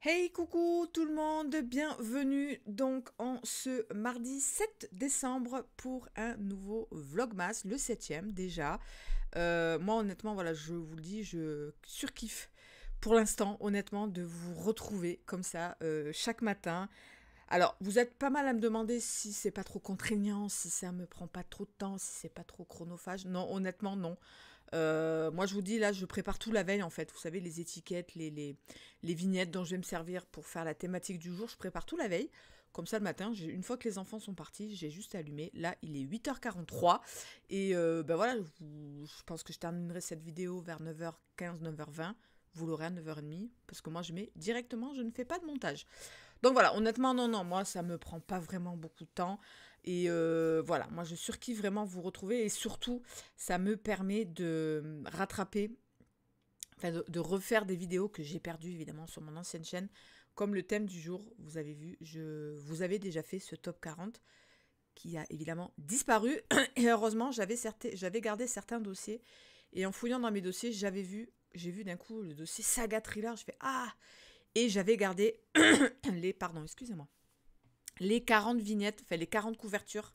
Hey coucou tout le monde, bienvenue donc en ce mardi 7 décembre pour un nouveau Vlogmas, le 7ème déjà. Euh, moi honnêtement voilà je vous le dis, je surkiffe pour l'instant honnêtement de vous retrouver comme ça euh, chaque matin. Alors, vous êtes pas mal à me demander si c'est pas trop contraignant, si ça me prend pas trop de temps, si c'est pas trop chronophage. Non, honnêtement, non. Euh, moi, je vous dis, là, je prépare tout la veille, en fait. Vous savez, les étiquettes, les, les, vignettes dont je vais me servir pour faire la thématique du jour, je prépare tout la veille. Comme ça, le matin, une fois que les enfants sont partis, j'ai juste allumé. Là, il est 8h43. Et euh, ben voilà, je, pense que je terminerai cette vidéo vers 9h15, 9h20 vous l'aurez à 9h30 parce que moi je mets directement, je ne fais pas de montage. Donc voilà, honnêtement, non, non, moi ça me prend pas vraiment beaucoup de temps. Et euh, voilà, moi je surkiffe vraiment vous retrouver et surtout ça me permet de hum, rattraper, de, refaire des vidéos que j'ai perdues évidemment sur mon ancienne chaîne. Comme le thème du jour, vous avez vu, je vous avez déjà fait ce top 40 qui a évidemment disparu. Et heureusement, j'avais gardé certains dossiers. Et en fouillant dans mes dossiers, j'avais vu, j'ai vu d'un coup le dossier saga thriller. Je fais ah, et j'avais gardé les pardon, excusez-moi les 40 vignettes, enfin les 40 couvertures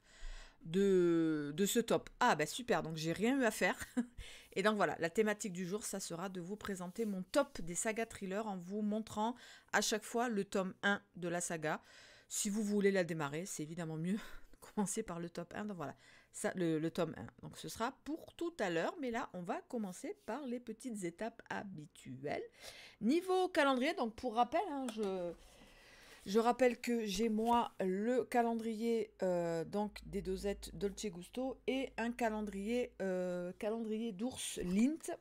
de, ce top. Ah bah super, donc j'ai rien eu à faire. Et donc voilà, la thématique du jour, ça sera de vous présenter mon top des sagas thrillers en vous montrant à chaque fois le tome 1 de la saga. Si vous voulez la démarrer, c'est évidemment mieux de commencer par le top 1. Donc voilà, ça, le, tome 1. Donc ce sera pour tout à l'heure, mais là, on va commencer par les petites étapes habituelles. Niveau calendrier, donc pour rappel, hein, je... Je rappelle que j'ai moi le calendrier euh, donc des dosettes Dolce Gusto et un calendrier, euh, calendrier d'ours Lint.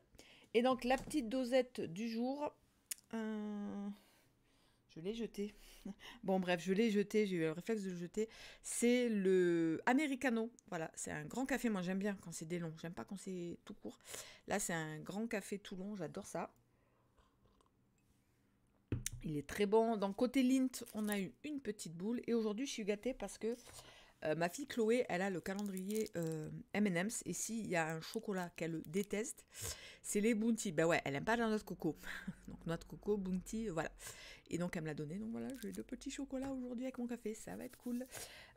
Et donc la petite dosette du jour, euh, je l'ai jetée. Bon bref, je l'ai jetée, j'ai eu le réflexe de le jeter. C'est le Americano. Voilà, c'est un grand café. Moi j'aime bien quand c'est des longs, j'aime pas quand c'est tout court. Là c'est un grand café tout long, j'adore ça. Il est très bon. Donc côté lint, on a eu une petite boule. Et aujourd'hui, je suis gâtée parce que euh, ma fille Chloé, elle a le calendrier euh, M&M's. Et s'il y a un chocolat qu'elle déteste, c'est les Bounty. Ben ouais, elle aime pas la noix de coco. donc noix de coco, Bounty, euh, voilà. Et donc elle me l'a donné. Donc voilà, j'ai deux petits chocolats aujourd'hui avec mon café. Ça va être cool.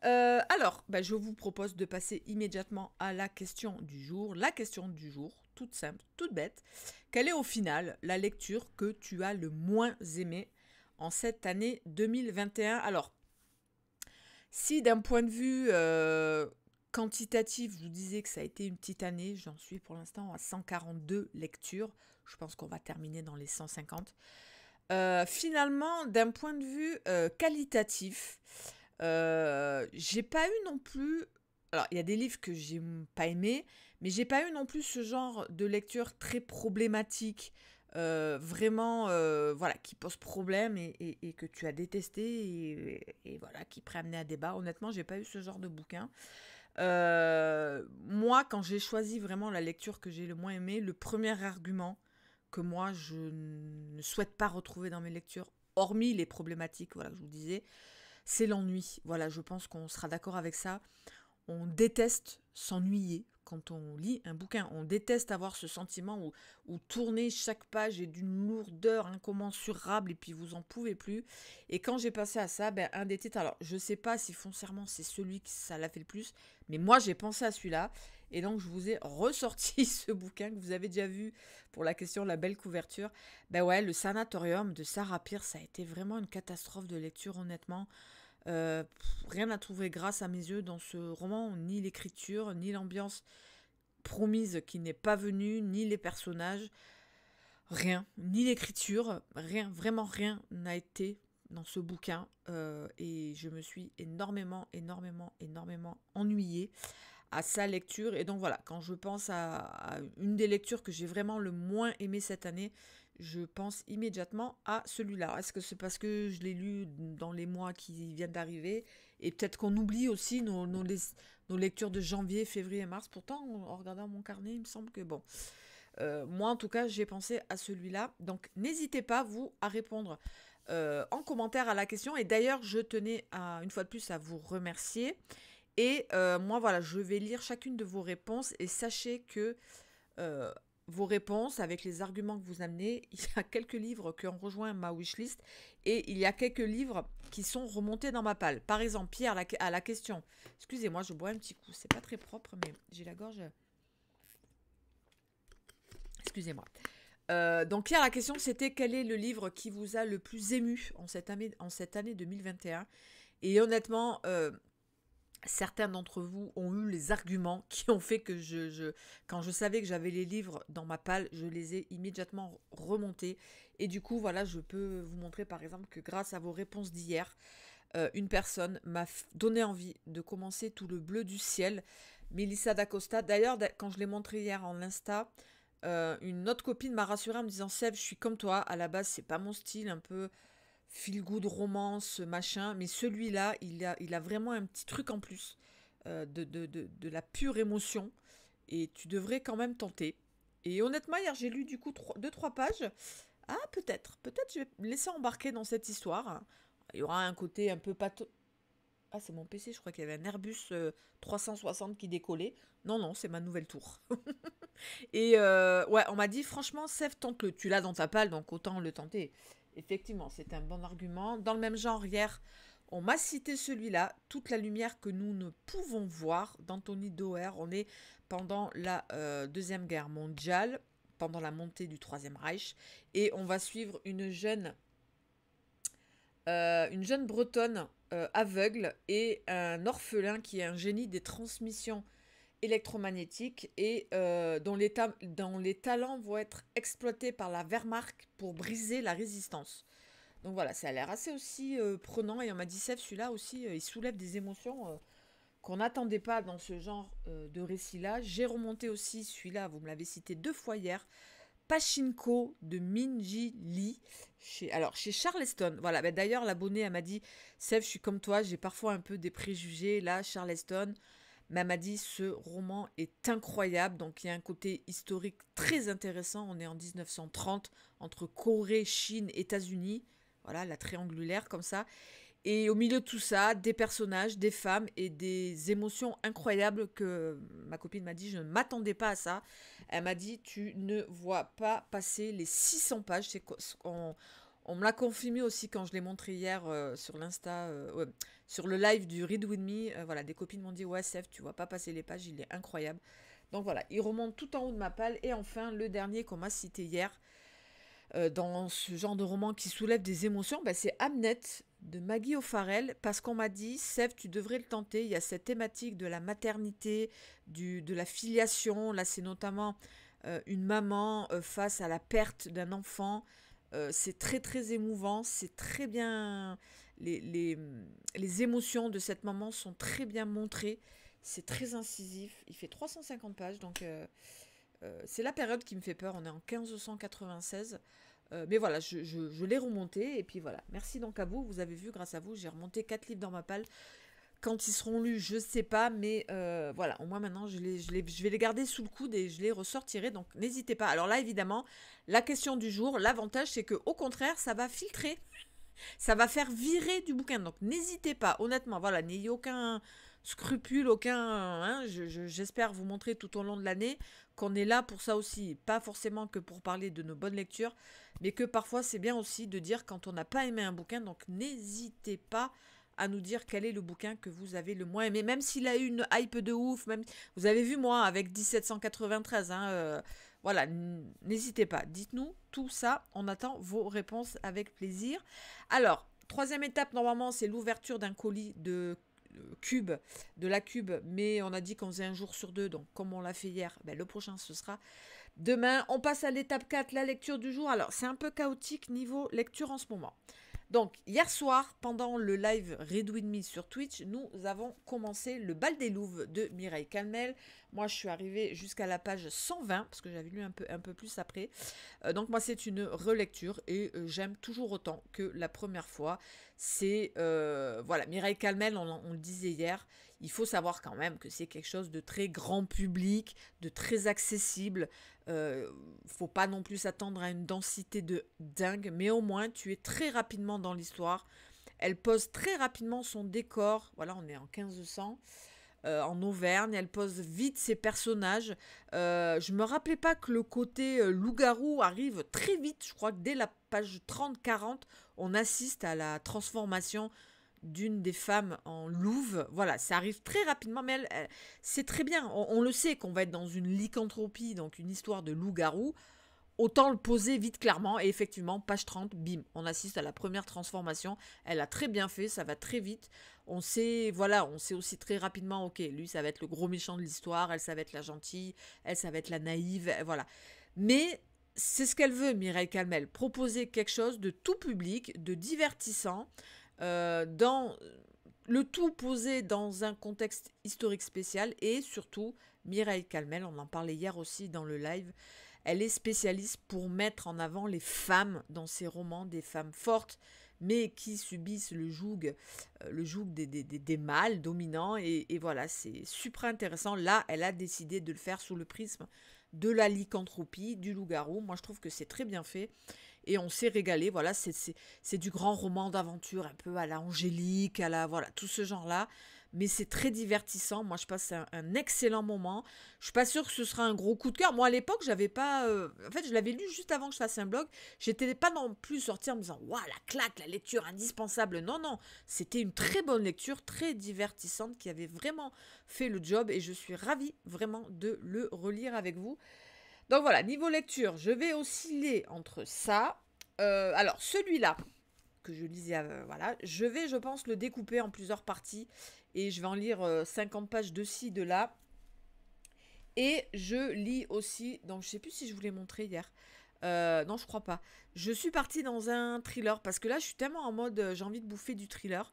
alors, ben, je vous propose de passer immédiatement à la question du jour. La question du jour, toute simple, toute bête. Quelle est au final la lecture que tu as le moins aimée en cette année 2021. Alors, si d'un point de vue euh, quantitatif, je vous disais que ça a été une petite année, j'en suis pour l'instant à 142 lectures. Je pense qu'on va terminer dans les 150. Euh, finalement, d'un point de vue euh, qualitatif, j'ai pas eu non plus. Alors, il y a des livres que j'ai pas aimés, mais j'ai pas eu non plus ce genre de lecture très problématique, euh, vraiment euh, voilà, qui pose problème et, que tu as détesté et, voilà, qui pourrait à débat. Honnêtement, j'ai pas eu ce genre de bouquin. Euh, moi, quand j'ai choisi vraiment la lecture que j'ai le moins aimée, le premier argument que moi je ne souhaite pas retrouver dans mes lectures, hormis les problématiques, voilà, je vous disais, c'est l'ennui. Voilà, je pense qu'on sera d'accord avec ça. On déteste s'ennuyer quand on lit un bouquin. On déteste avoir ce sentiment où, tourner chaque page est d'une lourdeur incommensurable et puis vous en pouvez plus. Et quand j'ai passé à ça, ben, un des titres, alors je sais pas si foncièrement c'est celui qui ça l'a fait le plus, mais moi j'ai pensé à celui-là. Et donc je vous ai ressorti ce bouquin que vous avez déjà vu pour la question de la belle couverture. Ben ouais, le sanatorium de Sarah Pierce, ça a été vraiment une catastrophe de lecture honnêtement. Euh, rien à trouver grâce à mes yeux dans ce roman, ni l'écriture, ni l'ambiance promise qui n'est pas venue, ni les personnages, rien, ni l'écriture, rien, vraiment rien n'a été dans ce bouquin euh, et je me suis énormément, énormément, énormément ennuyée à sa lecture. Et donc voilà, quand je pense à, une des lectures que j'ai vraiment le moins aimé cette année, je pense immédiatement à celui-là. Est-ce que c'est parce que je l'ai lu dans les mois qui viennent d'arriver Et peut-être qu'on oublie aussi nos, lectures de janvier, février et mars. Pourtant, en regardant mon carnet, il me semble que bon. Euh, moi, en tout cas, j'ai pensé à celui-là. Donc, n'hésitez pas, vous, à répondre euh, en commentaire à la question. Et d'ailleurs, je tenais à, une fois de plus à vous remercier. Et euh, moi, voilà, je vais lire chacune de vos réponses. Et sachez que vos réponses avec les arguments que vous amenez. Il y a quelques livres qui ont rejoint ma list et il y a quelques livres qui sont remontés dans ma palle. Par exemple, Pierre à la question. Excusez-moi, je bois un petit coup. C'est pas très propre, mais j'ai la gorge. Excusez-moi. Euh, donc Pierre, la question c'était quel est le livre qui vous a le plus ému en cette année, en cette année 2021 Et honnêtement, euh, certains d'entre vous ont eu les arguments qui ont fait que je, je quand je savais que j'avais les livres dans ma palle, je les ai immédiatement remontés. Et du coup, voilà, je peux vous montrer par exemple que grâce à vos réponses d'hier, euh, une personne m'a donné envie de commencer tout le bleu du ciel, Melissa D'Acosta. D'ailleurs, quand je l'ai montré hier en Insta, euh, une autre copine m'a rassurée en me disant Sèvres, je suis comme toi, à la base, c'est pas mon style, un peu feel good romance, machin, mais celui-là, il a, il a vraiment un petit truc en plus euh, de, de, la pure émotion et tu devrais quand même tenter. Et honnêtement, hier, j'ai lu du coup 2-3 pages. Ah, peut-être, peut-être je vais me laisser embarquer dans cette histoire. Hein. Il y aura un côté un peu pato. Ah, c'est mon PC, je crois qu'il y avait un Airbus 360 euh, qui décollait. Non, non, c'est ma nouvelle tour. et euh, ouais, on m'a dit, franchement, Sèvres, tant que Tu l'as dans ta palle, donc autant le tenter. Effectivement, c'est un bon argument. Dans le même genre, hier, on m'a cité celui-là, toute la lumière que nous ne pouvons voir d'Anthony Doer. On est pendant la euh, Deuxième Guerre mondiale, pendant la montée du Troisième Reich, et on va suivre une jeune, euh, une jeune bretonne euh, aveugle et un orphelin qui est un génie des transmissions électromagnétique et euh, dont, les les talents vont être exploités par la Wehrmacht pour briser la résistance. Donc voilà, ça a l'air assez aussi euh, prenant et on m'a dit celui-là aussi, euh, il soulève des émotions qu'on n'attendait pas dans ce genre de récit-là. J'ai remonté aussi celui-là, vous me l'avez cité deux fois hier, Pachinko de Minji Lee, chez, alors chez Charleston. Voilà, bah, d'ailleurs l'abonné, elle m'a dit, Sèvres, je suis comme toi, j'ai parfois un peu des préjugés, là, Charleston, M'a dit ce roman est incroyable, donc il y a un côté historique très intéressant. On est en 1930 entre Corée, Chine, États-Unis, voilà la triangulaire comme ça. Et au milieu de tout ça, des personnages, des femmes et des émotions incroyables que ma copine m'a dit, je ne m'attendais pas à ça. Elle m'a dit, tu ne vois pas passer les 600 pages. C'est on me l'a confirmé aussi quand je l'ai montré hier euh, sur l'Insta, euh, sur le live du Read With Me. Euh, voilà, des copines m'ont dit Ouais, Sef, tu vois pas passer les pages, il est incroyable. Donc voilà, il remonte tout en haut de ma palle. Et enfin, le dernier qu'on m'a cité hier, dans ce genre de roman qui soulève des émotions, bah, c'est Amnette » de Maggie O'Farrell, parce qu'on m'a dit Sef tu devrais le tenter. Il y a cette thématique de la maternité, de la filiation. Là, c'est notamment une maman face à la perte d'un enfant. Euh, c'est très très émouvant, c'est très bien... Les, les, émotions de cette maman sont très bien montrées, c'est très incisif, il fait 350 pages, donc euh, euh, c'est la période qui me fait peur, on est en 1596. mais voilà, je, je, je l'ai remonté et puis voilà. Merci donc à vous. Vous avez vu, grâce à vous, j'ai remonté quatre livres dans ma palle. Quand ils seront lus, je ne sais pas, mais voilà, au moins maintenant, je, je, je, vais les garder sous le coude et je les ressortirai, donc n'hésitez pas. Alors là, évidemment, la question du jour, l'avantage, c'est que au contraire, ça va filtrer. Ça va faire virer du bouquin. Donc n'hésitez pas, honnêtement, voilà, n'ayez aucun scrupule, aucun. Hein, J'espère vous montrer tout au long de l'année qu'on est là pour ça aussi. Pas forcément que pour parler de nos bonnes lectures, mais que parfois c'est bien aussi de dire quand on n'a pas aimé un bouquin. Donc n'hésitez pas à nous dire quel est le bouquin que vous avez le moins aimé. Même s'il a eu une hype de ouf, même vous avez vu moi avec 1793, hein, euh, voilà, n'hésitez pas, dites-nous tout ça, on attend vos réponses avec plaisir. Alors, troisième étape, normalement, c'est l'ouverture d'un colis de cube, de la cube, mais on a dit qu'on faisait un jour sur deux, donc comme on l'a fait hier, ben, le prochain ce sera demain. On passe à l'étape 4, la lecture du jour. Alors c'est un peu chaotique niveau lecture en ce moment. Donc, hier soir, pendant le live Red With Me sur Twitch, nous avons commencé le bal des Louves de Mireille Calmel. Moi, je suis arrivée jusqu'à la page 120, parce que j'avais lu un peu, un peu plus après. Euh, donc, moi, c'est une relecture et euh, j'aime toujours autant que la première fois. C'est, euh, voilà, Mireille Calmel, on le disait hier, il faut savoir quand même que c'est quelque chose de très grand public, de très accessible. Euh, faut pas non plus s'attendre à une densité de dingue, mais au moins tu es très rapidement dans l'histoire. Elle pose très rapidement son décor. Voilà, on est en 1500. Euh, en Auvergne, elle pose vite ses personnages. Euh, je me rappelais pas que le côté loup-garou arrive très vite. Je crois que dès la page 30-40, on assiste à la transformation d'une des femmes en Louve. Voilà, ça arrive très rapidement, mais elle, c'est très bien. On, le sait qu'on va être dans une lycanthropie, donc une histoire de loup-garou. Autant le poser vite clairement. Et effectivement, page 30, bim, on assiste à la première transformation. Elle a très bien fait, ça va très vite. On sait, voilà, on sait aussi très rapidement, ok, lui, ça va être le gros méchant de l'histoire, elle, ça va être la gentille, elle, ça va être la naïve, voilà. Mais c'est ce qu'elle veut, Mireille Calmel, proposer quelque chose de tout public, de divertissant, euh, dans le tout posé dans un contexte historique spécial et surtout Mireille Calmel, on en parlait hier aussi dans le live, elle est spécialiste pour mettre en avant les femmes dans ses romans, des femmes fortes mais qui subissent le joug, euh, le joug des, des, des, des mâles dominants et, et voilà, c'est super intéressant. Là, elle a décidé de le faire sous le prisme de la lycanthropie, du loup-garou. Moi, je trouve que c'est très bien fait et on s'est régalé. Voilà, c'est du grand roman d'aventure, un peu à la Angélique, à la voilà, tout ce genre-là. Mais c'est très divertissant. Moi, je passe un, excellent moment. Je suis pas sûre que ce sera un gros coup de cœur. Moi, à l'époque, j'avais pas. Euh, en fait, je l'avais lu juste avant que je fasse un blog. J'étais pas non plus sortie en me disant waouh, la claque, la lecture indispensable. Non, non. C'était une très bonne lecture, très divertissante, qui avait vraiment fait le job. Et je suis ravie vraiment de le relire avec vous. Donc voilà, niveau lecture, je vais osciller entre ça. Euh, alors, celui-là, que je lisais, euh, voilà, je vais, je pense, le découper en plusieurs parties. Et je vais en lire 50 euh, pages de ci, de là. Et je lis aussi, donc je ne sais plus si je vous l'ai montré hier. non, je crois pas. Je suis partie dans un thriller parce que là, je suis tellement en mode j'ai envie de bouffer du thriller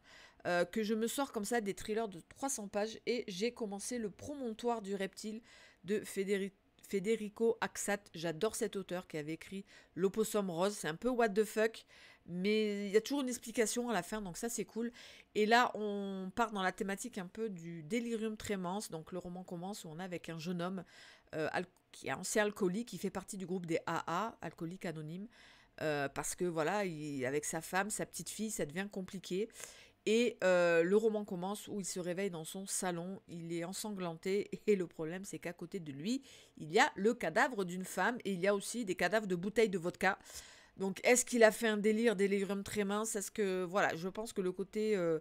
que je me sors comme ça des thrillers de 300 pages et j'ai commencé le promontoire du reptile de Federico Federico Axat, j'adore cet auteur qui avait écrit L'opossum rose, c'est un peu what the fuck, mais il y a toujours une explication à la fin, donc ça c'est cool. Et là, on part dans la thématique un peu du délirium tremens, donc le roman commence où on a avec un jeune homme euh, qui est ancien alcoolique, qui fait partie du groupe des AA, alcooliques anonymes, euh, parce que voilà, avec sa femme, sa petite fille, ça devient compliqué. Et euh, le roman commence où il se réveille dans son salon, il est ensanglanté et le problème c'est qu'à côté de lui, il y a le cadavre d'une femme et il y a aussi des cadavres de bouteilles de vodka. Donc est-ce qu'il a fait un délire, délirium très mince Est-ce que voilà, je pense que le côté euh,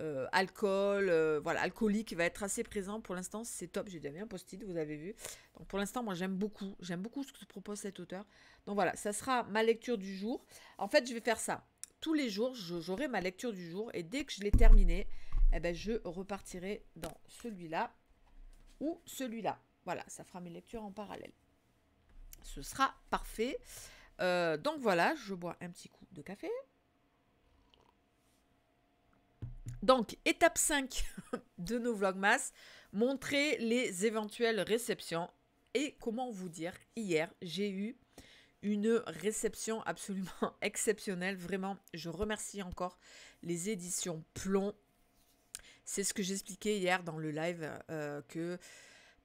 euh, alcool, voilà, alcoolique va être assez présent pour l'instant. C'est top. J'ai déjà mis un post-it, vous avez vu. Donc pour l'instant, moi j'aime beaucoup, j'aime beaucoup ce que propose cet auteur. Donc voilà, ça sera ma lecture du jour. En fait, je vais faire ça tous les jours, j'aurai ma lecture du jour et dès que je l'ai terminée, eh ben, je repartirai dans celui-là ou celui-là. Voilà, ça fera mes lectures en parallèle. Ce sera parfait. Euh, donc voilà, je bois un petit coup de café. Donc, étape 5 de nos vlogmas, montrer les éventuelles réceptions. Et comment vous dire, hier, j'ai eu une réception absolument exceptionnelle. Vraiment, je remercie encore les éditions Plomb. C'est ce que j'expliquais hier dans le live euh, que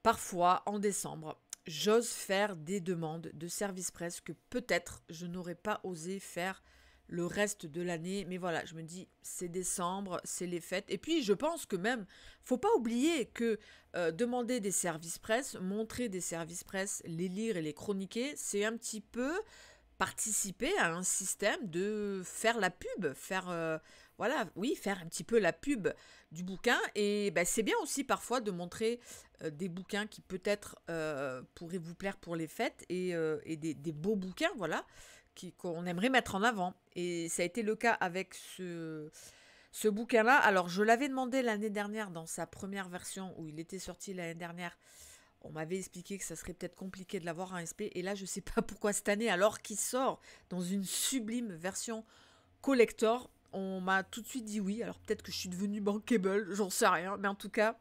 parfois en décembre, j'ose faire des demandes de service presse que peut-être je n'aurais pas osé faire le reste de l'année. Mais voilà, je me dis, c'est décembre, c'est les fêtes. Et puis, je pense que même, faut pas oublier que euh, demander des services presse, montrer des services presse, les lire et les chroniquer, c'est un petit peu participer à un système de faire la pub, faire euh, voilà, oui, faire un petit peu la pub du bouquin et ben, c'est bien aussi parfois de montrer euh, des bouquins qui peut-être pourraient vous plaire pour les fêtes et, des, des, beaux bouquins, voilà qu'on aimerait mettre en avant. Et ça a été le cas avec ce, ce bouquin-là. Alors, je l'avais demandé l'année dernière dans sa première version où il était sorti l'année dernière. On m'avait expliqué que ça serait peut-être compliqué de l'avoir un SP. Et là, je ne sais pas pourquoi cette année, alors qu'il sort dans une sublime version collector, on m'a tout de suite dit oui. Alors peut-être que je suis devenue bankable, j'en sais rien. Mais en tout cas,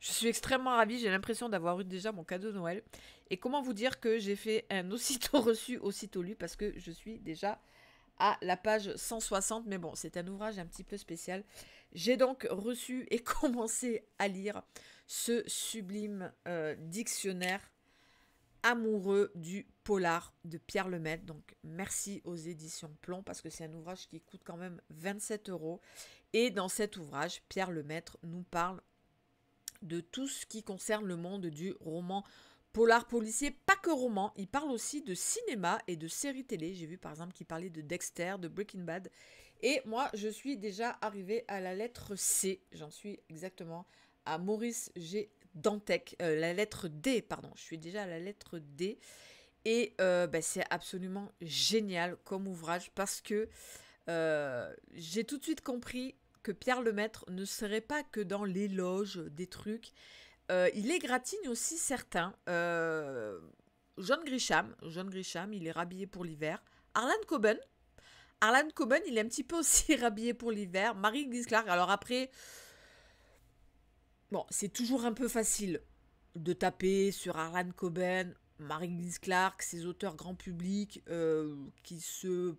je suis extrêmement ravie, j'ai l'impression d'avoir eu déjà mon cadeau Noël. Et comment vous dire que j'ai fait un aussitôt reçu, aussitôt lu, parce que je suis déjà à la page 160, mais bon, c'est un ouvrage un petit peu spécial. J'ai donc reçu et commencé à lire ce sublime euh, dictionnaire amoureux du polar de Pierre Lemaitre. Donc merci aux éditions Plomb parce que c'est un ouvrage qui coûte quand même 27 euros. Et dans cet ouvrage, Pierre Lemaitre nous parle de tout ce qui concerne le monde du roman polar policier, pas que roman, il parle aussi de cinéma et de séries télé. J'ai vu par exemple qu'il parlait de Dexter, de Breaking Bad. Et moi, je suis déjà arrivée à la lettre C. J'en suis exactement à Maurice G. Dantec. Euh, la lettre D, pardon. Je suis déjà à la lettre D. Et euh, ben, c'est absolument génial comme ouvrage parce que euh, j'ai tout de suite compris que Pierre Lemaître ne serait pas que dans l'éloge des trucs. Euh, il égratigne aussi certains. Euh, John Grisham, John Grisham, il est rhabillé pour l'hiver. Arlan Coben, Arlan Coben, il est un petit peu aussi rhabillé pour l'hiver. Marie Clark, alors après, bon, c'est toujours un peu facile de taper sur Arlan Coben, Marie Clark, ces auteurs grand public euh, qui se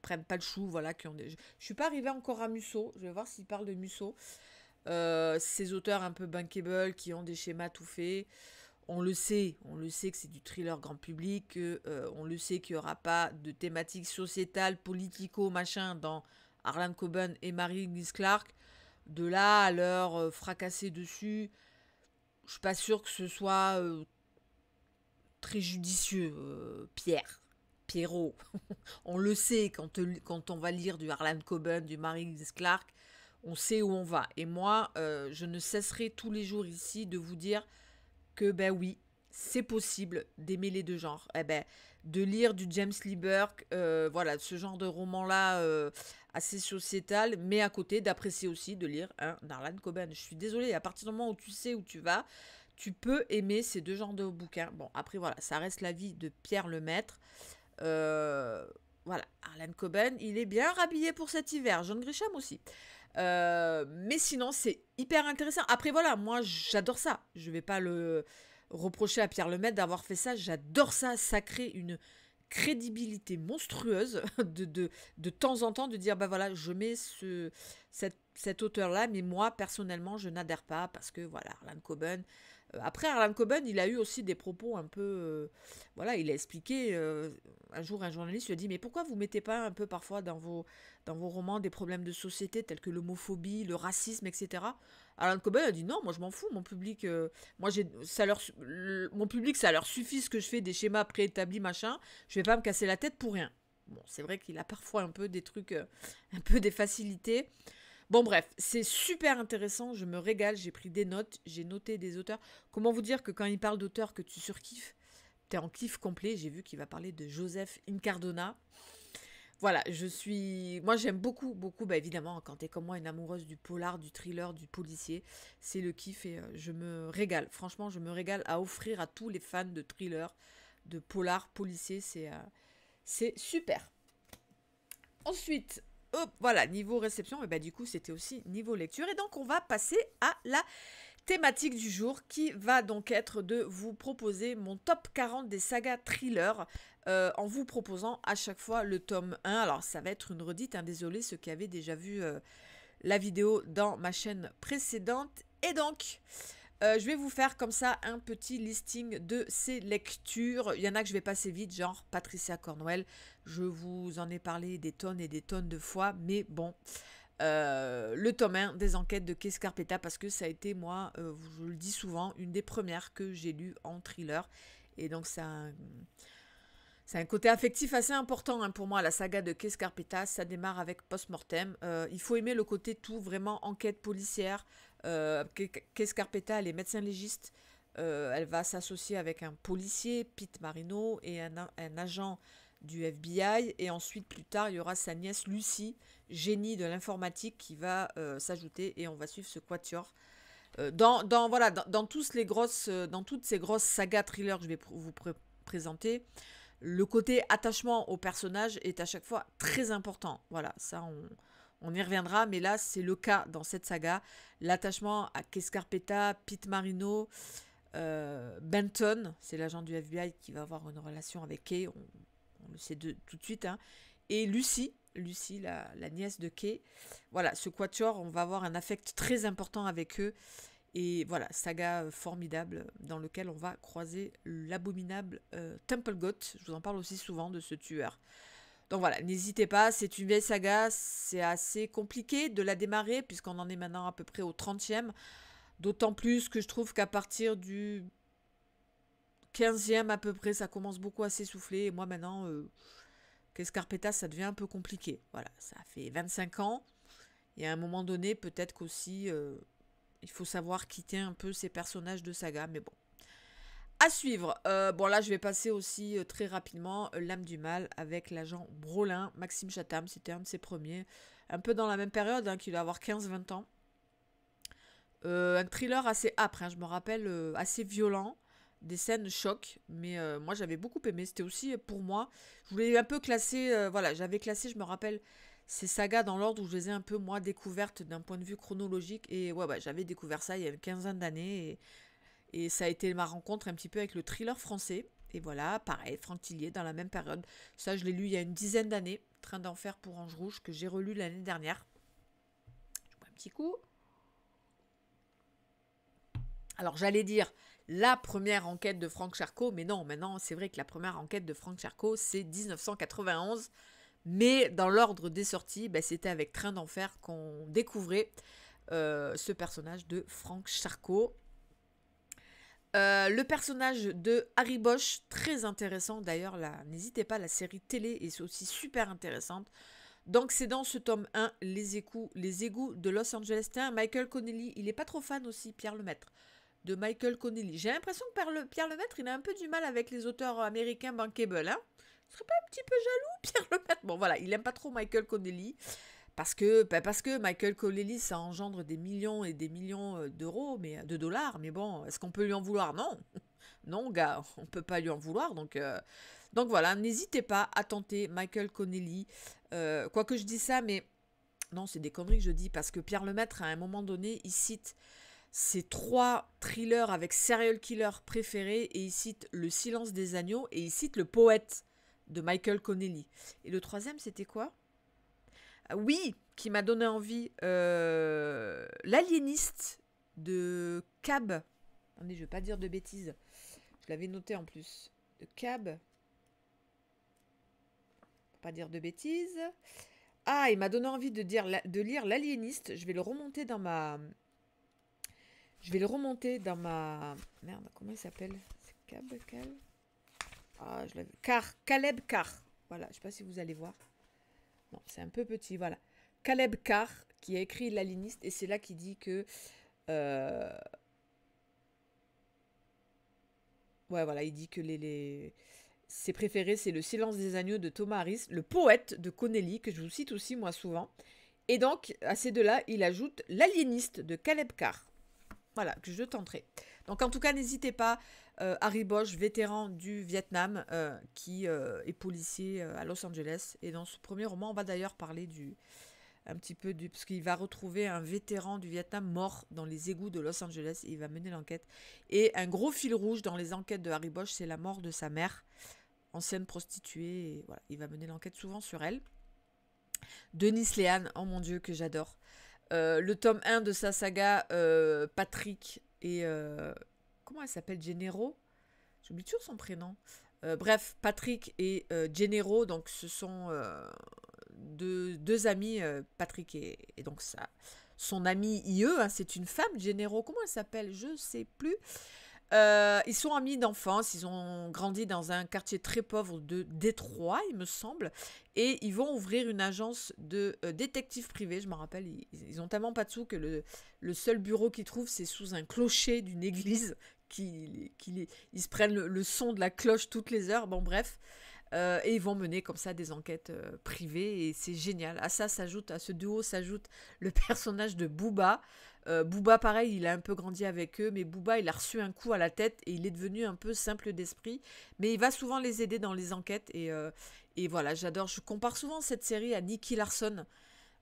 prennent pas le chou, voilà, qui ont des... Je suis pas arrivée encore à Musso, je vais voir s'il parle de Musso. Euh, ces auteurs un peu bankable qui ont des schémas tout faits. On le sait, on le sait que c'est du thriller grand public, euh, on le sait qu'il n'y aura pas de thématiques sociétales, politico, machin dans Arlan Coben et marie Louise Clark. De là à leur euh, fracasser dessus, je suis pas sûre que ce soit très judicieux, Pierre. Pierrot. on le sait quand, on va lire du Harlan Coben, du Marie-Louise Clark, on sait où on va. Et moi, euh, je ne cesserai tous les jours ici de vous dire que ben oui, c'est possible d'aimer les deux genres. Eh ben, de lire du James Lee euh, voilà, ce genre de roman-là euh, assez sociétal, mais à côté d'apprécier aussi de lire un Harlan Coben. Je suis désolée, à partir du moment où tu sais où tu vas, tu peux aimer ces deux genres de bouquins. Bon, après voilà, ça reste la vie de Pierre Lemaître. Euh, voilà, Arlan Coben, il est bien rhabillé pour cet hiver. John Grisham aussi. Euh, mais sinon, c'est hyper intéressant. Après, voilà, moi, j'adore ça. Je vais pas le reprocher à Pierre Lemaitre d'avoir fait ça. J'adore ça. Ça crée une crédibilité monstrueuse de, de, temps en temps de dire, ben voilà, je mets ce, cette, cet auteur-là, mais moi, personnellement, je n'adhère pas parce que, voilà, Arlan Coben, après, Harlan Coben, il a eu aussi des propos un peu. Euh, voilà, il a expliqué. Euh, un jour, un journaliste lui a dit Mais pourquoi vous mettez pas un peu parfois dans vos, dans vos romans des problèmes de société tels que l'homophobie, le racisme, etc. Harlan Coben a dit Non, moi je m'en fous, mon public. Euh, moi, j'ai, ça leur, mon public, ça leur suffit ce que je fais, des schémas préétablis, machin. Je vais pas me casser la tête pour rien. Bon, c'est vrai qu'il a parfois un peu des trucs, un peu des facilités. Bon, bref, c'est super intéressant. Je me régale. J'ai pris des notes. J'ai noté des auteurs. Comment vous dire que quand il parle d'auteurs que tu surkiffes, es en kiff complet. J'ai vu qu'il va parler de Joseph Incardona. Voilà, je suis. Moi, j'aime beaucoup, beaucoup, bah, évidemment, quand es comme moi, une amoureuse du polar, du thriller, du policier. C'est le kiff et euh, je me régale. Franchement, je me régale à offrir à tous les fans de thriller, de polar, policier. C'est. Euh, c'est super. Ensuite, voilà, niveau réception, et eh ben du coup, c'était aussi niveau lecture. Et donc, on va passer à la thématique du jour qui va donc être de vous proposer mon top 40 des sagas thriller euh, en vous proposant à chaque fois le tome 1. Alors, ça va être une redite, hein, désolé ceux qui avaient déjà vu euh, la vidéo dans ma chaîne précédente. Et donc, euh, je vais vous faire comme ça un petit listing de ces lectures. Il y en a que je vais passer vite, genre Patricia Cornwell. Je vous en ai parlé des tonnes et des tonnes de fois, mais bon. Euh, le tome 1 des enquêtes de Kescarpeta, parce que ça a été moi, euh, je le dis souvent, une des premières que j'ai lues en thriller. Et donc ça c'est un côté affectif assez important hein, pour moi, la saga de Kescarpeta, Ça démarre avec Post Mortem. il faut aimer le côté tout vraiment enquête policière, euh, Qu'Escarpeta, elle est médecin légiste. Euh, elle va s'associer avec un policier, Pete Marino, et un, agent du FBI. Et ensuite, plus tard, il y aura sa nièce Lucie, génie de l'informatique, qui va euh, s'ajouter. Et on va suivre ce quatuor. Euh, dans, dans, voilà, dans, tous les grosses, dans toutes ces grosses sagas thrillers que je vais vous présenter, le côté attachement au personnage est à chaque fois très important. Voilà, ça on on y reviendra, mais là, c'est le cas dans cette saga. L'attachement à Kescarpeta, Pete Marino, euh, Benton, c'est l'agent du FBI qui va avoir une relation avec Kay, on, le sait de, tout de suite, hein. et Lucie, Lucie, la, nièce de Kay. Voilà, ce quatuor, on va avoir un affect très important avec eux. Et voilà, saga euh, formidable dans lequel on va croiser l'abominable euh, Temple God. Je vous en parle aussi souvent de ce tueur. Donc voilà, n'hésitez pas, c'est une vieille saga, c'est assez compliqué de la démarrer puisqu'on en est maintenant à peu près au 30e. D'autant plus que je trouve qu'à partir du 15e à peu près, ça commence beaucoup à s'essouffler. Et moi maintenant, euh, qu'Escarpeta, ça devient un peu compliqué. Voilà, ça fait 25 ans. Et à un moment donné, peut-être qu'aussi, euh, il faut savoir quitter un peu ces personnages de saga. Mais bon, à suivre. Euh, bon, là, je vais passer aussi euh, très rapidement euh, L'âme du mal avec l'agent Brolin, Maxime Chatham. C'était un de ses premiers. Un peu dans la même période, hein, qu'il doit avoir 15-20 ans. un thriller assez âpre, hein, je me rappelle, assez violent. Des scènes choc, mais moi j'avais beaucoup aimé. C'était aussi pour moi. Je voulais un peu classer, voilà, j'avais classé, je me rappelle, ces sagas dans l'ordre où je les ai un peu, moi, découvertes d'un point de vue chronologique. Et ouais, j'avais découvert ça il y a une quinzaine d'années. Et et ça a été ma rencontre un petit peu avec le thriller français. Et voilà, pareil, Franck Tillier dans la même période. Ça, je l'ai lu il y a une dizaine d'années, Train d'enfer pour Ange Rouge, que j'ai relu l'année dernière. Je bois un petit coup. Alors j'allais dire la première enquête de Franck Charcot, mais non, maintenant c'est vrai que la première enquête de Franck Charcot, c'est 1991. Mais dans l'ordre des sorties, ben, c'était avec Train d'enfer qu'on découvrait euh, ce personnage de Franck Charcot. Euh, le personnage de Harry Bosch, très intéressant d'ailleurs, n'hésitez pas, la série télé est aussi super intéressante. Donc c'est dans ce tome 1, Les égouts, les égouts de Los Angeles. Michael Connelly, il n'est pas trop fan aussi, Pierre Lemaître, de Michael Connelly. J'ai l'impression que Pierre, le, Lemaître, il a un peu du mal avec les auteurs américains bankable. Hein il serait pas un petit peu jaloux, Pierre Lemaître Bon voilà, il n'aime pas trop Michael Connelly. Parce que, bah, parce que Michael Connelly, ça engendre des millions et des millions euh, d'euros, mais de dollars. Mais bon, est-ce qu'on peut lui en vouloir Non, non, gars, on peut pas lui en vouloir. Donc, euh, donc voilà, n'hésitez pas à tenter Michael Connelly. Euh, quoi que je dis ça, mais non, c'est des conneries que je dis parce que Pierre Lemaître, à un moment donné, il cite ses trois thrillers avec serial killer préférés et il cite Le Silence des agneaux et il cite Le Poète de Michael Connelly. Et le troisième, c'était quoi oui, qui m'a donné envie, euh, l'aliéniste de Cab. Attendez, je ne vais pas dire de bêtises. Je l'avais noté en plus. De Cab. pas dire de bêtises. Ah, il m'a donné envie de, dire, de lire l'aliéniste. Je vais le remonter dans ma... Je vais le remonter dans ma... Merde, comment il s'appelle C'est Cab, Ah, je l'avais... Car, Caleb Car. Voilà, je ne sais pas si vous allez voir c'est un peu petit, voilà. Caleb Carr, qui a écrit L'Aliniste, et c'est là qu'il dit que... Euh, ouais, voilà, il dit que les, ses préférés, c'est Le silence des agneaux de Thomas Harris, le poète de Connelly, que je vous cite aussi, moi, souvent. Et donc, à ces deux-là, il ajoute L'Aliéniste de Caleb Carr. Voilà, que je tenterai. Donc, en tout cas, n'hésitez pas euh, Harry Bosch, vétéran du Vietnam, euh, qui euh, est policier à Los Angeles. Et dans ce premier roman, on va d'ailleurs parler du, un petit peu du. Parce qu'il va retrouver un vétéran du Vietnam mort dans les égouts de Los Angeles il va mener l'enquête. Et un gros fil rouge dans les enquêtes de Harry Bosch, c'est la mort de sa mère, ancienne prostituée. voilà, il va mener l'enquête souvent sur elle. Denise Leanne, oh mon dieu, que j'adore. le tome 1 de sa saga, Patrick et, comment elle s'appelle Gennaro J'oublie toujours son prénom. Euh, bref, Patrick et euh, Généraux, donc ce sont euh, deux, deux, amis, Patrick et, et, donc ça, son ami IE, hein, c'est une femme, Généraux. comment elle s'appelle Je sais plus. ils sont amis d'enfance, ils ont grandi dans un quartier très pauvre de Détroit, il me semble, et ils vont ouvrir une agence de détectives privés, je me rappelle, ils, ils, ont tellement pas de sous que le, le seul bureau qu'ils trouvent, c'est sous un clocher d'une église qui, ils se prennent le, son de la cloche toutes les heures, bon bref. Euh, et ils vont mener comme ça des enquêtes euh, privées et c'est génial. À ça s'ajoute, à ce duo s'ajoute le personnage de Booba. Euh, Booba, pareil, il a un peu grandi avec eux, mais Booba, il a reçu un coup à la tête et il est devenu un peu simple d'esprit. Mais il va souvent les aider dans les enquêtes et, et voilà, j'adore. Je compare souvent cette série à Nicky Larson.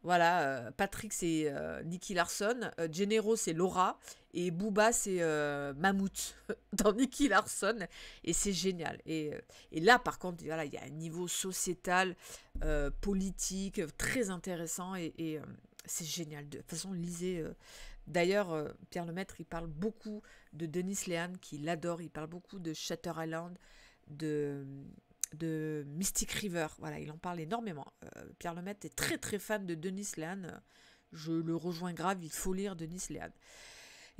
Voilà, Patrick c'est Nicky Larson, Gennaro c'est Laura et Booba, c'est euh, Mammouth dans Nicky Larson. Et c'est génial. Et, euh, et, là, par contre, voilà, il y a un niveau sociétal, euh, politique, très intéressant. Et, c'est génial. De toute façon, lisez. D'ailleurs, Pierre Lemaître, il parle beaucoup de Denis Lehane, qu'il adore. Il parle beaucoup de Shutter Island, de de Mystic River. Voilà, il en parle énormément. Pierre Lemaitre est très très fan de Denis Lehan. Je le rejoins grave, il faut lire Denis Lehan.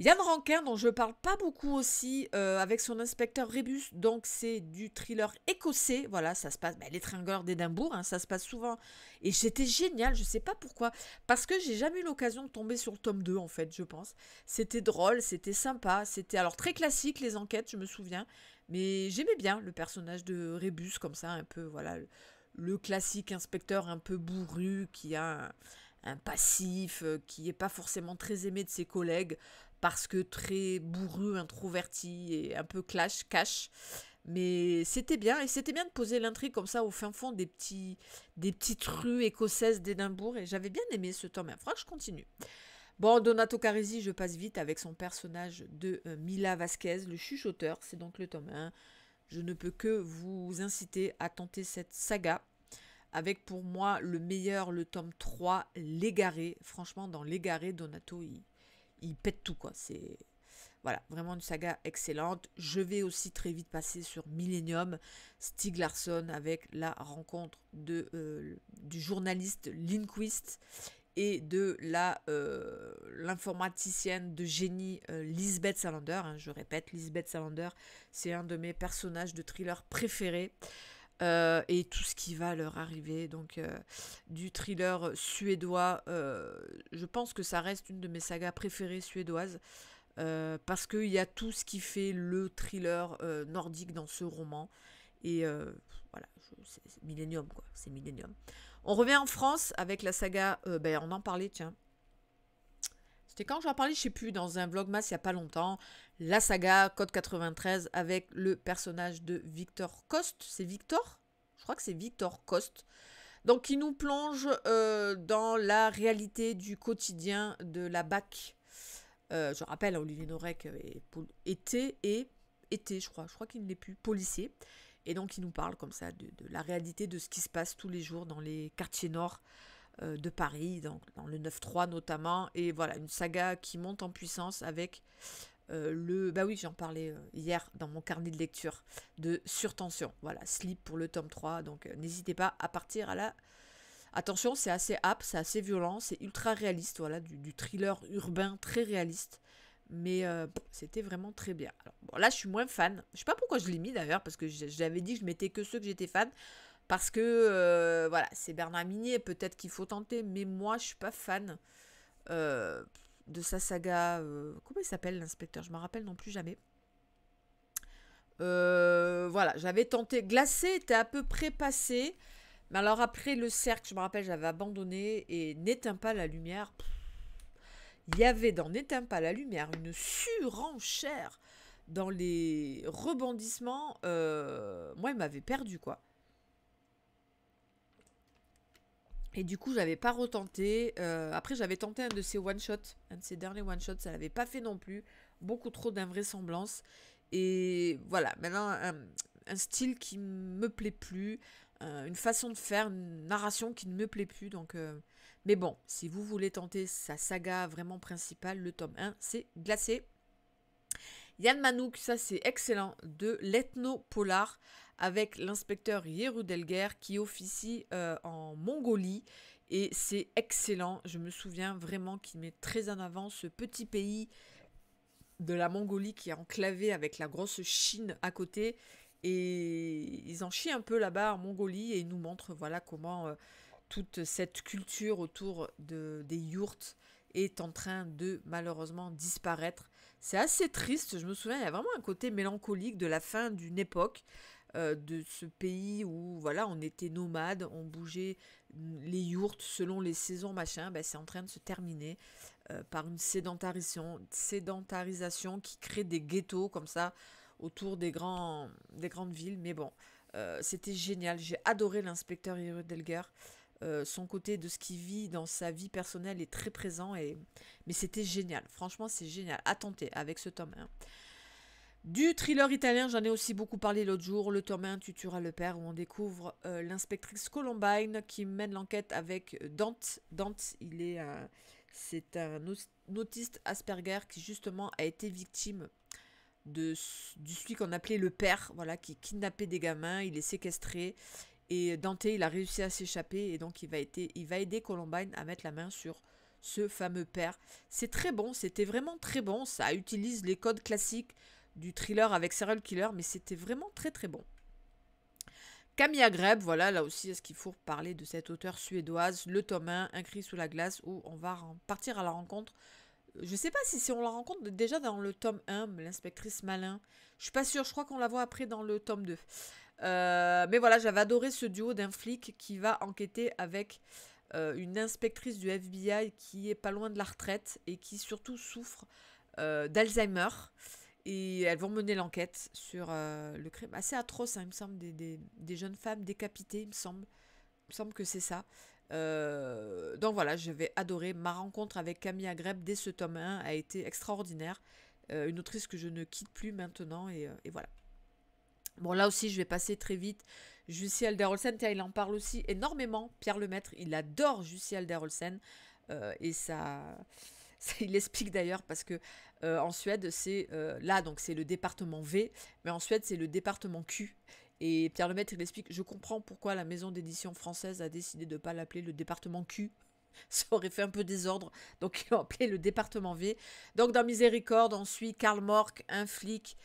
Yann Rankin, dont je parle pas beaucoup aussi, euh, avec son inspecteur Rebus, donc c'est du thriller écossais, voilà, ça se passe, ben, les tringleurs d'Édimbourg, hein, ça se passe souvent, et c'était génial, je sais pas pourquoi, parce que j'ai jamais eu l'occasion de tomber sur le tome 2, en fait, je pense, c'était drôle, c'était sympa, c'était, alors très classique les enquêtes, je me souviens, mais j'aimais bien le personnage de Rebus, comme ça, un peu, voilà, le, classique inspecteur un peu bourru, qui a... Un, un passif, euh, qui n'est pas forcément très aimé de ses collègues parce que très bourru, introverti et un peu clash, cash. Mais c'était bien, et c'était bien de poser l'intrigue comme ça au fin fond des, petits, des petites rues écossaises d'Édimbourg, et j'avais bien aimé ce tome. que je continue. Bon, Donato Caresi, je passe vite avec son personnage de euh, Mila Vasquez, le chuchoteur, c'est donc le tome 1. Je ne peux que vous inciter à tenter cette saga, avec pour moi le meilleur, le tome 3, L'égaré. Franchement, dans L'égaré, Donato, il, il pète tout, quoi. C'est. Voilà, vraiment une saga excellente. Je vais aussi très vite passer sur Millennium, Stig Larsson avec la rencontre de, euh, du journaliste Linquist et de la euh, l'informaticienne de génie euh, Lisbeth Salander. Hein, je répète, Lisbeth Salander, c'est un de mes personnages de thriller préférés. Euh, et tout ce qui va leur arriver. Donc, euh, du thriller suédois, euh, je pense que ça reste une de mes sagas préférées suédoises. parce qu'il y a tout ce qui fait le thriller nordique dans ce roman. Et voilà, c'est Millennium, quoi. C'est millénium On revient en France avec la saga. ben, on en parlait, tiens. C'est quand j'en parlais, je sais plus, dans un vlogmas il n'y a pas longtemps, la saga Code 93 avec le personnage de Victor Cost. C'est Victor Je crois que c'est Victor Coste. Donc, il nous plonge euh, dans la réalité du quotidien de la BAC. Euh, je rappelle, Olivier Norek était et était, je crois, je crois qu'il ne l'est plus, policier. Et donc, il nous parle comme ça de, de, la réalité de ce qui se passe tous les jours dans les quartiers nord euh, de Paris, dans le 9-3 notamment, et voilà, une saga qui monte en puissance avec euh, le. Bah oui, j'en parlais euh, hier dans mon carnet de lecture de Surtension. Voilà, Slip pour le tome 3, donc n'hésitez pas à partir à la. Attention, c'est assez ap, c'est assez violent, c'est ultra réaliste, voilà, du, thriller urbain très réaliste. Mais c'était vraiment très bien. Alors, bon, là, je suis moins fan. Je sais pas pourquoi je l'ai mis d'ailleurs, parce que j'avais dit que je mettais que ceux que j'étais fan. Parce que, euh, voilà, c'est Bernard Minier, peut-être qu'il faut tenter, mais moi, je suis pas fan euh, de sa saga. Euh, comment il s'appelle l'inspecteur Je me rappelle non plus jamais. voilà, j'avais tenté. Glacé était à peu près passé. Mais alors après le cercle, je me rappelle, j'avais abandonné et n'éteins pas la lumière. il y avait dans N'éteins pas la lumière une surenchère dans les rebondissements. moi, il m'avait perdu, quoi. Et du coup, j'avais pas retenté. Euh, après, j'avais tenté un de ces one-shots, un de ces derniers one-shots, ça l'avait pas fait non plus. Beaucoup trop d'invraisemblance. Et voilà, maintenant, un, style qui me plaît plus, euh, une façon de faire, une narration qui ne me plaît plus. Donc, euh, Mais bon, si vous voulez tenter sa saga vraiment principale, le tome 1, c'est glacé. Yann Manouk, ça c'est excellent, de l'ethno-polar avec l'inspecteur Yerudelger qui officie euh, en Mongolie. Et c'est excellent, je me souviens vraiment qu'il met très en avant ce petit pays de la Mongolie qui est enclavé avec la grosse Chine à côté. Et ils en chient un peu là-bas en Mongolie et ils nous montrent voilà, comment euh, toute cette culture autour de, des yurts est en train de malheureusement disparaître c'est assez triste, je me souviens, il y a vraiment un côté mélancolique de la fin d'une époque. Euh, de ce pays où voilà on était nomades, on bougeait les yourtes selon les saisons machin, ben, c'est en train de se terminer euh, par une sédentarisation, sédentarisation qui crée des ghettos comme ça autour des, grands, des grandes villes. Mais bon, euh, c'était génial, j'ai adoré l'inspecteur Delger. Euh, son côté de ce qu'il vit dans sa vie personnelle est très présent. Et... Mais c'était génial. Franchement, c'est génial. À tenter avec ce tome 1. Du thriller italien, j'en ai aussi beaucoup parlé l'autre jour, le tome 1, Tu tueras le père, où on découvre euh, l'inspectrice Columbine qui mène l'enquête avec euh, Dante. Dante, il est c'est un autiste Asperger qui justement a été victime de, du celui qu'on appelait le père, voilà, qui kidnappait des gamins, il est séquestré, et Dante, il a réussi à s'échapper et donc il va, aider Columbine à mettre la main sur ce fameux père. C'est très bon, c'était vraiment très bon. Ça utilise les codes classiques du thriller avec serial killer, mais c'était vraiment très très bon. Camilla Greb, voilà, là aussi, est-ce qu'il faut parler de cette auteure suédoise, le tome 1, Un cri sous la glace, où on va partir à la rencontre. Je ne sais pas si, on la rencontre déjà dans le tome 1, l'inspectrice Malin. Je ne suis pas sûre, je crois qu'on la voit après dans le tome 2. Euh, mais voilà, j'avais adoré ce duo d'un flic qui va enquêter avec euh, une inspectrice du FBI qui est pas loin de la retraite et qui surtout souffre euh, d'Alzheimer. Et elles vont mener l'enquête sur le crime assez atroce, hein, il me semble, des, des, jeunes femmes décapitées, il me semble. Il me semble que c'est ça. donc voilà, j'avais adoré. Ma rencontre avec Camille Agreb dès ce tome 1 a été extraordinaire. une autrice que je ne quitte plus maintenant, et voilà. Bon, là aussi, je vais passer très vite. Jussi tiens, il en parle aussi énormément. Pierre Lemaître, il adore Jussi Alderolsen. Euh, et ça, il l'explique d'ailleurs parce que euh, en Suède, c'est euh, là, donc c'est le département V, mais en Suède, c'est le département Q. Et Pierre Lemaître, il explique Je comprends pourquoi la maison d'édition française a décidé de ne pas l'appeler le département Q. ça aurait fait un peu désordre, donc il ont appelé le département V. Donc dans Miséricorde, on suit Karl Mork, un flic,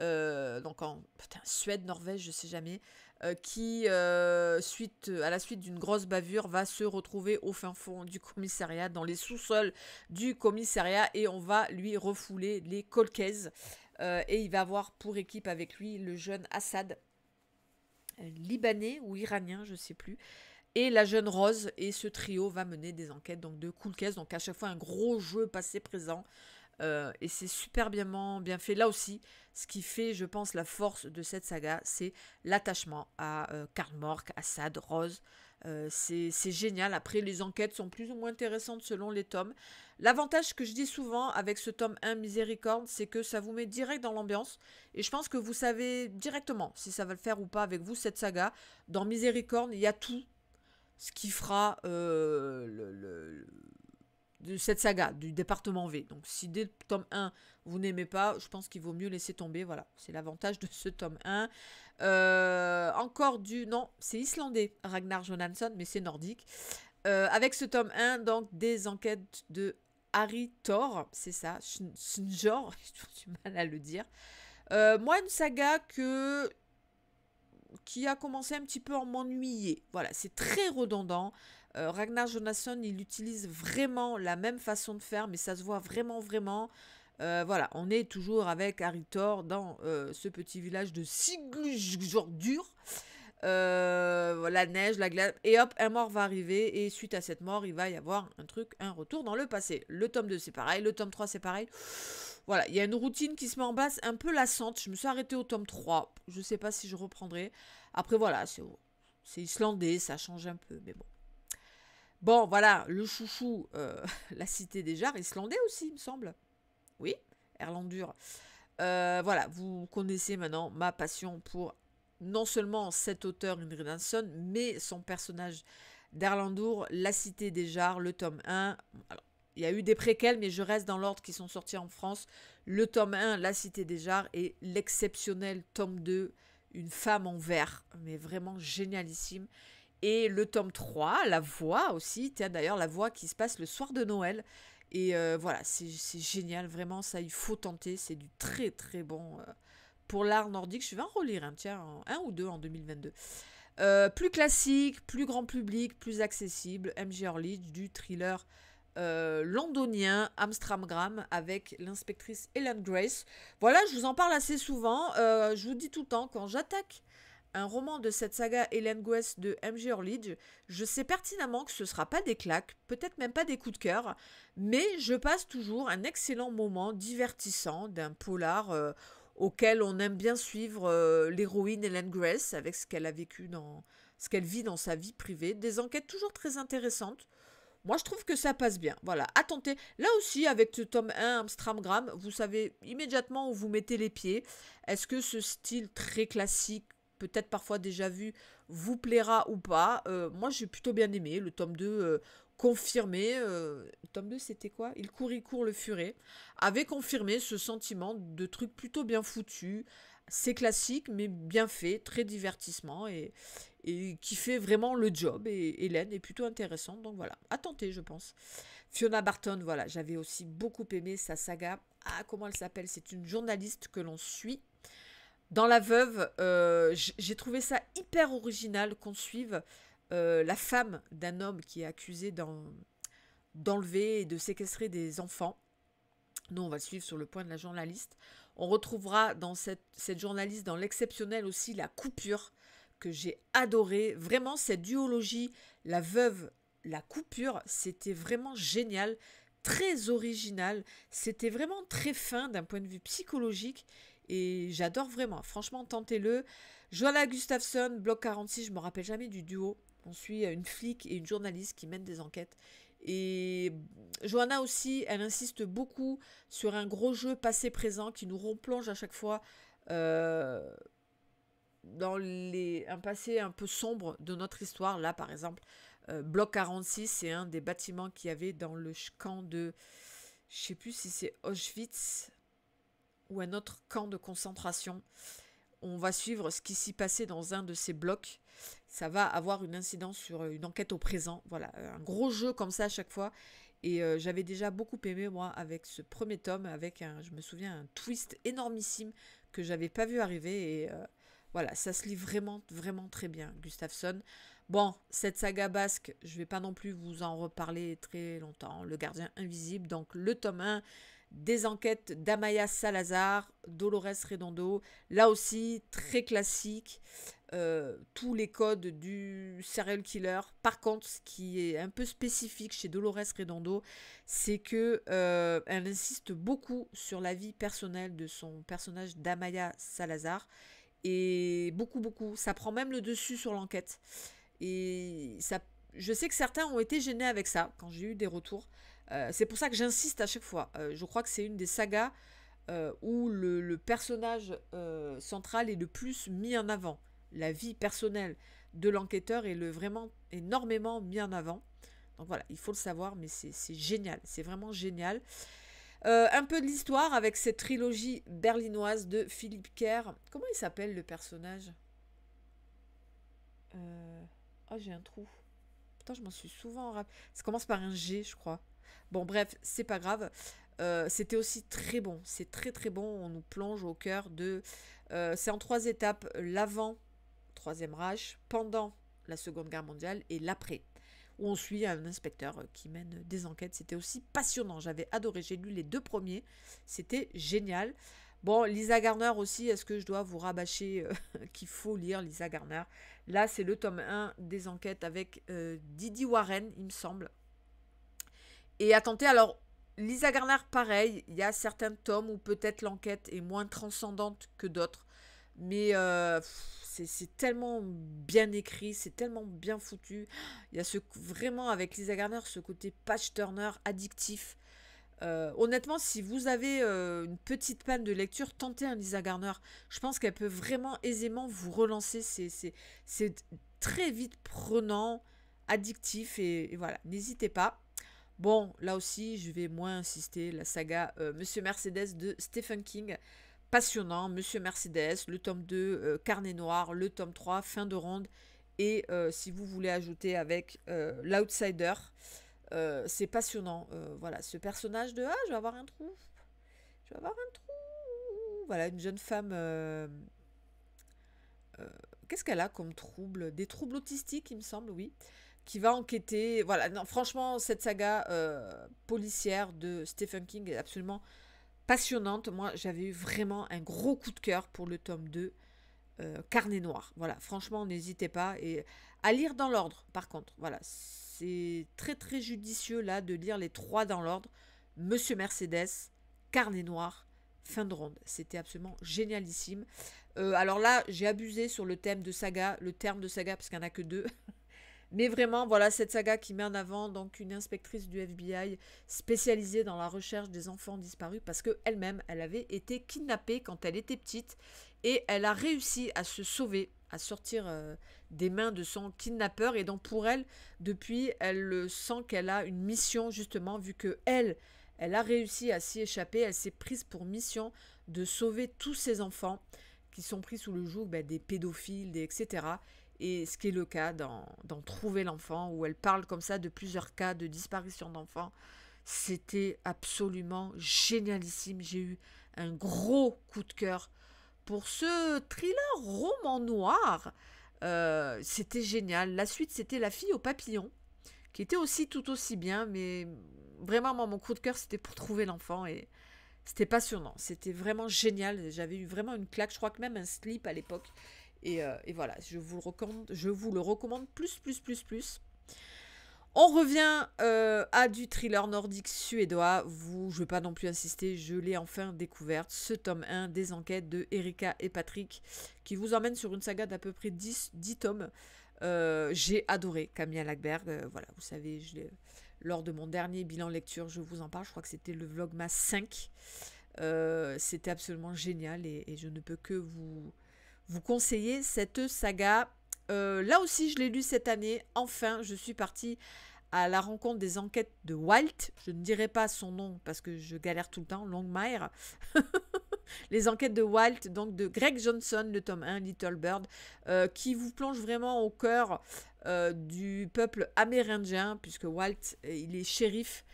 euh, donc en Suède, Norvège, je sais jamais, euh, qui, euh, suite, à la suite d'une grosse bavure, va se retrouver au fin fond du commissariat, dans les sous-sols du commissariat, et on va lui refouler les colcaises. et il va avoir pour équipe avec lui le jeune Assad, libanais ou iranien, je sais plus, et la jeune Rose. Et ce trio va mener des enquêtes donc de cool caisse, Donc à chaque fois un gros jeu passé présent. Euh, et c'est super bien, fait. Là aussi, ce qui fait, je pense, la force de cette saga, c'est l'attachement à euh, Karl Mork, à Sad, Rose. Euh, c'est génial. Après, les enquêtes sont plus ou moins intéressantes selon les tomes. L'avantage que je dis souvent avec ce tome 1 Miséricorde, c'est que ça vous met direct dans l'ambiance. Et je pense que vous savez directement si ça va le faire ou pas avec vous, cette saga. Dans Miséricorde, il y a tout ce qui fera euh, le, de cette saga du département V. Donc si dès le tome 1, vous n'aimez pas, je pense qu'il vaut mieux laisser tomber. Voilà, c'est l'avantage de ce tome 1. Euh, encore du... Non, c'est islandais, Ragnar Jonansson, mais c'est nordique. Euh, avec ce tome 1, donc, des enquêtes de Harry Thor, c'est ça, Snjor, j'ai du mal à le dire. moi, une saga que qui a commencé un petit peu à m'ennuyer. Voilà, c'est très redondant. Euh, Ragnar Jonasson, il utilise vraiment la même façon de faire, mais ça se voit vraiment, vraiment. Euh, voilà, on est toujours avec Harry dans euh, ce petit village de Siglujordur. Euh, la neige, la glace, et hop, un mort va arriver, et suite à cette mort, il va y avoir un truc, un retour dans le passé. Le tome 2, c'est pareil, le tome 3, c'est pareil. Voilà, il y a une routine qui se met en place un peu lassante. Je me suis arrêtée au tome 3. Je ne sais pas si je reprendrai. Après, voilà, c'est islandais, ça change un peu, mais bon. Bon, voilà, le chouchou, euh, la cité des jars, islandais aussi, il me semble. Oui, Erlandur. Euh, voilà, vous connaissez maintenant ma passion pour non seulement cet auteur Ingrid Hanson, mais son personnage d'Erlandur, La Cité des Jars, le tome 1. Alors, il y a eu des préquels, mais je reste dans l'ordre qui sont sortis en France. Le tome 1, La Cité des Jars, et l'exceptionnel tome 2, Une femme en verre, mais vraiment génialissime. Et le tome 3, La Voix aussi, tiens d'ailleurs La Voix qui se passe le soir de Noël. Et euh, voilà, c'est génial, vraiment ça, il faut tenter, c'est du très très bon. Euh, pour l'art nordique, je vais en relire un, tiens, un ou deux en 2022. Euh, plus classique, plus grand public, plus accessible, M.G. Orlich, du thriller euh, londonien Amstramgram avec l'inspectrice Helen Grace. Voilà, je vous en parle assez souvent. Euh, je vous dis tout le temps, quand j'attaque un roman de cette saga Helen Grace de M.G. Orlidge, je sais pertinemment que ce ne sera pas des claques, peut-être même pas des coups de cœur, mais je passe toujours un excellent moment divertissant d'un polar. Euh, auquel on aime bien suivre l'héroïne Helen Grace avec ce qu'elle a vécu dans ce qu'elle vit dans sa vie privée, des enquêtes toujours très intéressantes, moi, je trouve que ça passe bien. Voilà, à Là aussi, avec ce tome 1 Amstramgram, vous savez immédiatement où vous mettez les pieds. Est-ce que ce style très classique, peut-être parfois déjà vu, vous plaira ou pas euh, Moi, j'ai plutôt bien aimé le tome 2. Euh, confirmé, euh, tome 2 c'était quoi Il court, il court le furet, avait confirmé ce sentiment de truc plutôt bien foutu, c'est classique mais bien fait, très divertissement et, et qui fait vraiment le job. Et Hélène est plutôt intéressante, donc voilà, à tenter, je pense. Fiona Barton, voilà, j'avais aussi beaucoup aimé sa saga. Ah, comment elle s'appelle C'est une journaliste que l'on suit. Dans La Veuve, euh, j'ai trouvé ça hyper original qu'on suive euh, la femme d'un homme qui est accusé d'enlever et de séquestrer des enfants. Nous, on va le suivre sur le point de la journaliste. On retrouvera dans cette, cette journaliste, dans l'exceptionnel aussi, la coupure que j'ai adoré. Vraiment, cette duologie, la veuve, la coupure, c'était vraiment génial, très original. C'était vraiment très fin d'un point de vue psychologique et j'adore vraiment. Franchement, tentez-le. Joana Gustafsson, Bloc 46, je me rappelle jamais du duo. On suit une flic et une journaliste qui mènent des enquêtes. Et Johanna aussi, elle insiste beaucoup sur un gros jeu passé-présent qui nous replonge à chaque fois euh, dans les, un passé un peu sombre de notre histoire. Là, par exemple, euh, Bloc 46, c'est un des bâtiments qu'il y avait dans le camp de. Je sais plus si c'est Auschwitz ou un autre camp de concentration. On va suivre ce qui s'y passait dans un de ces blocs. Ça va avoir une incidence sur euh, une enquête au présent. Voilà, euh, un gros jeu comme ça à chaque fois. Et j'avais déjà beaucoup aimé, moi, avec ce premier tome, avec un, je me souviens, un twist énormissime que j'avais pas vu arriver. Et. Voilà, ça se lit vraiment, vraiment très bien, Gustafsson. Bon, cette saga basque, je vais pas non plus vous en reparler très longtemps. Le gardien invisible, donc le tome 1 des enquêtes d'Amaya Salazar, Dolores Redondo. Là aussi, très classique. Euh, tous les codes du serial killer. Par contre, ce qui est un peu spécifique chez Dolores Redondo, c'est que euh, elle insiste beaucoup sur la vie personnelle de son personnage d'Amaya Salazar. Et beaucoup, beaucoup. Ça prend même le dessus sur l'enquête. Et ça, je sais que certains ont été gênés avec ça quand j'ai eu des retours. Euh, c'est pour ça que j'insiste à chaque fois. Euh, je crois que c'est une des sagas euh, où le, personnage central est le plus mis en avant. La vie personnelle de l'enquêteur est le vraiment énormément mis en avant. Donc voilà, il faut le savoir, mais c'est génial. C'est vraiment génial. Euh, un peu de l'histoire avec cette trilogie berlinoise de Philippe Kerr. Comment il s'appelle le personnage Ah, oh, j'ai un trou. Putain, je m'en suis souvent rappelé. Ça commence par un G, je crois. Bon, bref, c'est pas grave. Euh, c'était aussi très bon. C'est très très bon. On nous plonge au cœur de. c'est en trois étapes l'avant, Troisième rage, pendant la Seconde Guerre mondiale et l'après on suit un inspecteur qui mène des enquêtes. C'était aussi passionnant, j'avais adoré, j'ai lu les deux premiers, c'était génial. Bon, Lisa Garner aussi, est-ce que je dois vous rabâcher euh, qu'il faut lire Lisa Garner Là, c'est le tome 1 des enquêtes avec euh, Didi Warren, il me semble. Et attendez, alors, Lisa Garner, pareil, il y a certains tomes où peut-être l'enquête est moins transcendante que d'autres. Mais euh, c'est tellement bien écrit, c'est tellement bien foutu. Il y a ce, vraiment avec Lisa Garner ce côté patch-turner addictif. Euh, honnêtement, si vous avez euh, une petite panne de lecture, tentez un Lisa Garner. Je pense qu'elle peut vraiment aisément vous relancer. C'est très vite prenant, addictif et, voilà, n'hésitez pas. Bon, là aussi, je vais moins insister, la saga Monsieur Mercedes de Stephen King passionnant, Monsieur Mercedes, le tome 2, euh, Carnet Noir, le tome 3, Fin de ronde, et euh, si vous voulez ajouter avec euh, l'Outsider, c'est passionnant. voilà, ce personnage de Ah, je vais avoir un trou, je vais avoir un trou. Voilà, une jeune femme. Qu'est-ce qu'elle a comme trouble Des troubles autistiques, il me semble, oui qui va enquêter. Voilà, franchement, cette saga policière de Stephen King est absolument passionnante. Moi, j'avais eu vraiment un gros coup de cœur pour le tome 2, euh, Carnet Noir. Voilà, franchement, n'hésitez pas. Et à lire dans l'ordre, par contre. Voilà, c'est très très judicieux là de lire les trois dans l'ordre. Monsieur Mercedes, Carnet Noir, fin de ronde. C'était absolument génialissime. Euh, alors là, j'ai abusé sur le thème de saga, le terme de saga, parce qu'il n'y en a que deux. Mais vraiment, voilà cette saga qui met en avant donc une inspectrice du FBI spécialisée dans la recherche des enfants disparus parce qu'elle-même, elle avait été kidnappée quand elle était petite et elle a réussi à se sauver, à sortir euh, des mains de son kidnappeur. Et donc pour elle, depuis, elle euh, sent qu'elle a une mission justement vu que elle, elle a réussi à s'y échapper. Elle s'est prise pour mission de sauver tous ses enfants qui sont pris sous le joug ben, des pédophiles, etc et ce qui est le cas dans, Trouver l'enfant, où elle parle comme ça de plusieurs cas de disparition d'enfants. C'était absolument génialissime. J'ai eu un gros coup de cœur pour ce thriller roman noir. Euh, c'était génial. La suite, c'était La fille au papillon, qui était aussi tout aussi bien, mais vraiment, moi, mon coup de cœur, c'était pour trouver l'enfant et c'était passionnant. C'était vraiment génial. J'avais eu vraiment une claque. Je crois que même un slip à l'époque euh, et, voilà, je vous, le recommande, plus, plus, plus, plus. On revient euh, à du thriller nordique suédois. Vous, je ne vais pas non plus insister, je l'ai enfin découverte. Ce tome 1 des enquêtes de Erika et Patrick qui vous emmène sur une saga d'à peu près 10, 10 tomes. Euh, j'ai adoré Camille Lackberg. voilà, vous savez, lors de mon dernier bilan lecture, je vous en parle. Je crois que c'était le Vlogmas 5. C'était absolument génial et, je ne peux que vous, vous conseiller cette saga. Euh, là aussi, je l'ai lu cette année. Enfin, je suis partie à la rencontre des enquêtes de Walt. Je ne dirai pas son nom parce que je galère tout le temps, Longmire. les enquêtes de Walt, donc de Greg Johnson, le tome 1, Little Bird, euh, qui vous plonge vraiment au cœur euh, du peuple amérindien, puisque Walt, il est shérif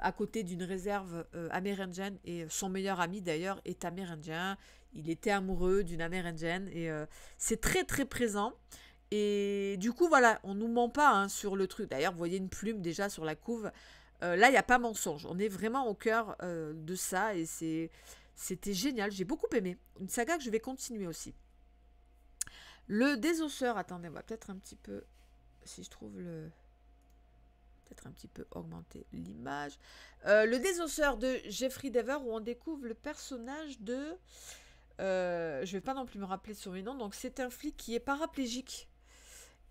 à côté d'une réserve amérindienne, et son meilleur ami d'ailleurs est amérindien il était amoureux d'une amérindienne et euh, c'est très très présent. Et du coup, voilà, on nous ment pas hein, sur le truc. D'ailleurs, vous voyez une plume déjà sur la couve. Euh, là, il n'y a pas mensonge. On est vraiment au cœur euh, de ça et c'est, c'était génial. J'ai beaucoup aimé. Une saga que je vais continuer aussi. Le désosseur. Attendez, on va peut-être un petit peu. Si je trouve le. Peut-être un petit peu augmenter l'image. le désosseur de Jeffrey Dever où on découvre le personnage de. Je euh, je vais pas non plus me rappeler sur mes noms. Donc c'est un flic qui est paraplégique.